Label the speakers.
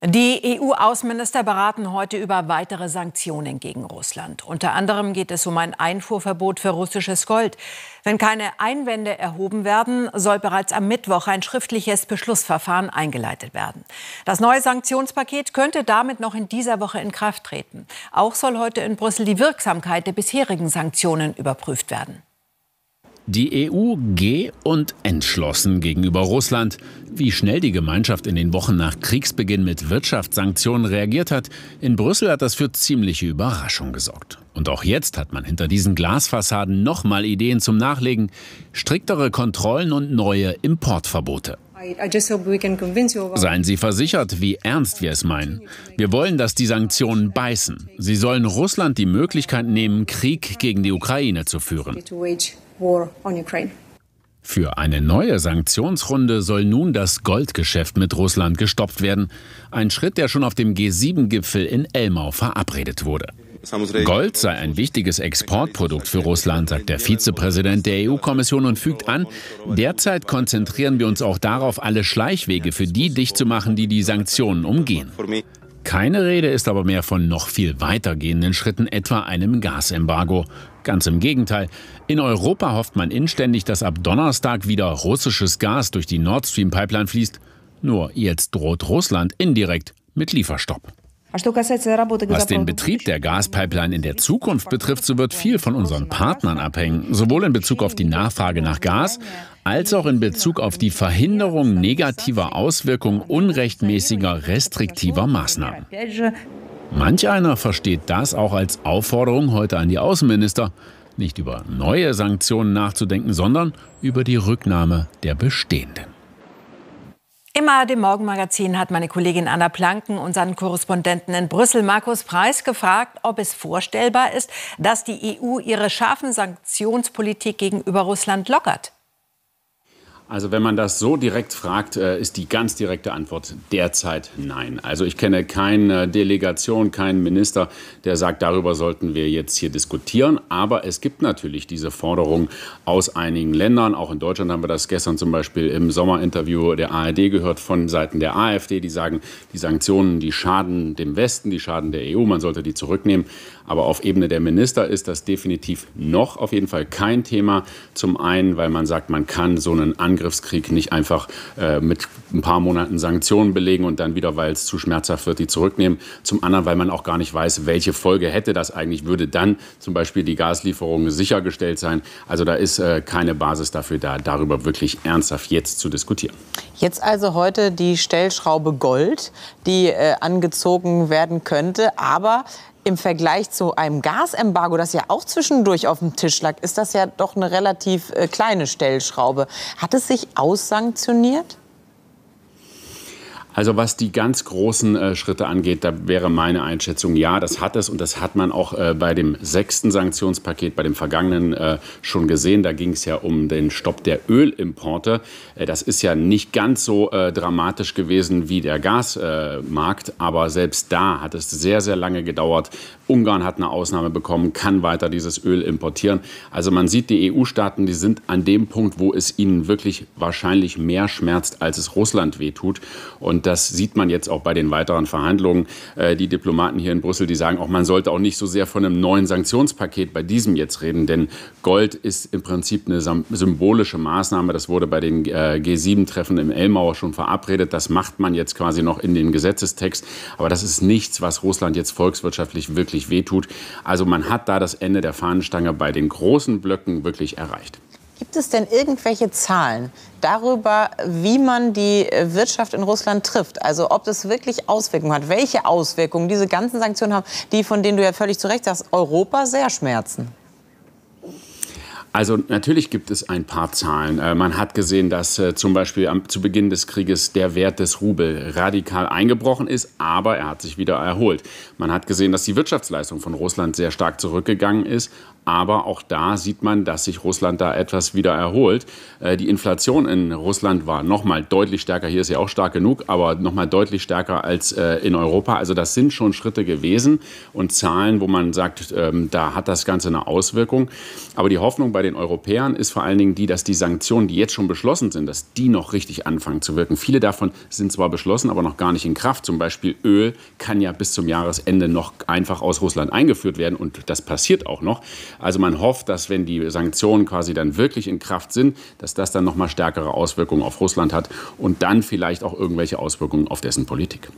Speaker 1: Die EU-Außenminister beraten heute über weitere Sanktionen gegen Russland. Unter anderem geht es um ein Einfuhrverbot für russisches Gold. Wenn keine Einwände erhoben werden, soll bereits am Mittwoch ein schriftliches Beschlussverfahren eingeleitet werden. Das neue Sanktionspaket könnte damit noch in dieser Woche in Kraft treten. Auch soll heute in Brüssel die Wirksamkeit der bisherigen Sanktionen überprüft werden.
Speaker 2: Die EU geh- und entschlossen gegenüber Russland. Wie schnell die Gemeinschaft in den Wochen nach Kriegsbeginn mit Wirtschaftssanktionen reagiert hat, in Brüssel hat das für ziemliche Überraschung gesorgt. Und auch jetzt hat man hinter diesen Glasfassaden nochmal Ideen zum Nachlegen, striktere Kontrollen und neue Importverbote. Seien Sie versichert, wie ernst wir es meinen. Wir wollen, dass die Sanktionen beißen. Sie sollen Russland die Möglichkeit nehmen, Krieg gegen die Ukraine zu führen
Speaker 1: war on Ukraine.
Speaker 2: Für eine neue Sanktionsrunde soll nun das Goldgeschäft mit Russland gestopft werden. Ein Schritt, der schon auf dem G7-Gipfel in Elmau verabredet wurde. Gold sei ein wichtiges Exportprodukt für Russland, sagt der Vizepräsident der EU-Kommission und fügt an, derzeit konzentrieren wir uns auch darauf, alle Schleichwege für die dicht zu machen, die die Sanktionen umgehen. Keine Rede ist aber mehr von noch viel weitergehenden Schritten, etwa einem Gasembargo. Ganz im Gegenteil. In Europa hofft man inständig, dass ab Donnerstag wieder russisches Gas durch die Nord Stream Pipeline fließt. Nur jetzt droht Russland indirekt mit Lieferstopp.
Speaker 1: Was den
Speaker 2: Betrieb der Gaspipeline in der Zukunft betrifft, so wird viel von unseren Partnern abhängen, sowohl in Bezug auf die Nachfrage nach Gas als auch in Bezug auf die Verhinderung negativer Auswirkungen unrechtmäßiger restriktiver Maßnahmen. Manch einer versteht das auch als Aufforderung heute an die Außenminister, nicht über neue Sanktionen nachzudenken, sondern über die Rücknahme der bestehenden.
Speaker 1: Im ARD Morgenmagazin hat meine Kollegin Anna Planken unseren Korrespondenten in Brüssel, Markus Preis, gefragt, ob es vorstellbar ist, dass die EU ihre scharfen Sanktionspolitik gegenüber Russland lockert.
Speaker 2: Also wenn man das so direkt fragt, äh, ist die ganz direkte Antwort derzeit nein. Also ich kenne keine Delegation, keinen Minister, der sagt, darüber sollten wir jetzt hier diskutieren. Aber es gibt natürlich diese Forderung aus einigen Ländern. Auch in Deutschland haben wir das gestern zum Beispiel im Sommerinterview der ARD gehört von Seiten der AfD. Die sagen, die Sanktionen, die schaden dem Westen, die schaden der EU, man sollte die zurücknehmen. Aber auf Ebene der Minister ist das definitiv noch auf jeden Fall kein Thema. Zum einen, weil man sagt, man kann so einen Angriff Angriffskrieg nicht einfach äh, mit ein paar Monaten Sanktionen belegen und dann wieder, weil es zu schmerzhaft wird, die zurücknehmen. Zum anderen, weil man auch gar nicht weiß, welche Folge hätte das eigentlich. Würde dann zum Beispiel die Gaslieferung sichergestellt sein? Also da ist äh, keine Basis dafür da, darüber wirklich ernsthaft jetzt zu diskutieren.
Speaker 3: Jetzt also heute die Stellschraube Gold, die äh, angezogen werden könnte. Aber im Vergleich zu einem Gasembargo, das ja auch zwischendurch auf dem Tisch lag, ist das ja doch eine relativ äh, kleine Stellschraube. Hat es sich aussanktioniert?
Speaker 2: Also was die ganz großen äh, Schritte angeht, da wäre meine Einschätzung, ja, das hat es und das hat man auch äh, bei dem sechsten Sanktionspaket, bei dem vergangenen äh, schon gesehen. Da ging es ja um den Stopp der Ölimporte. Äh, das ist ja nicht ganz so äh, dramatisch gewesen wie der Gasmarkt, äh, aber selbst da hat es sehr, sehr lange gedauert. Ungarn hat eine Ausnahme bekommen, kann weiter dieses Öl importieren. Also man sieht, die EU-Staaten, die sind an dem Punkt, wo es ihnen wirklich wahrscheinlich mehr schmerzt, als es Russland wehtut. Und das sieht man jetzt auch bei den weiteren Verhandlungen. Äh, die Diplomaten hier in Brüssel, die sagen auch, man sollte auch nicht so sehr von einem neuen Sanktionspaket bei diesem jetzt reden, denn Gold ist im Prinzip eine symbolische Maßnahme. Das wurde bei den äh, G7-Treffen im Elmauer schon verabredet. Das macht man jetzt quasi noch in den Gesetzestext. Aber das ist nichts, was Russland jetzt volkswirtschaftlich wirklich wehtut. Also man hat da das Ende der Fahnenstange bei den großen Blöcken wirklich erreicht.
Speaker 3: Gibt es denn irgendwelche Zahlen darüber, wie man die äh, Wirtschaft in Russland trifft? Also ob das wirklich Auswirkungen hat, welche Auswirkungen diese ganzen Sanktionen haben, die, von denen du ja völlig zu Recht sagst, Europa sehr schmerzen?
Speaker 2: Also natürlich gibt es ein paar Zahlen. Äh, man hat gesehen, dass äh, zum Beispiel am, zu Beginn des Krieges der Wert des Rubel radikal eingebrochen ist, aber er hat sich wieder erholt. Man hat gesehen, dass die Wirtschaftsleistung von Russland sehr stark zurückgegangen ist, aber auch da sieht man, dass sich Russland da etwas wieder erholt. Äh, die Inflation in Russland war nochmal deutlich stärker, hier ist ja auch stark genug, aber nochmal deutlich stärker als in Europa. Also das sind schon Schritte gewesen und Zahlen, wo man sagt, ähm, da hat das Ganze eine Auswirkung. Aber die Hoffnung bei bei den Europäern ist vor allen Dingen die, dass die Sanktionen, die jetzt schon beschlossen sind, dass die noch richtig anfangen zu wirken. Viele davon sind zwar beschlossen, aber noch gar nicht in Kraft. Zum Beispiel Öl kann ja bis zum Jahresende noch einfach aus Russland eingeführt werden und das passiert auch noch. Also man hofft, dass wenn die Sanktionen quasi dann wirklich in Kraft sind, dass das dann noch mal stärkere Auswirkungen auf Russland hat und dann vielleicht auch irgendwelche Auswirkungen auf dessen Politik.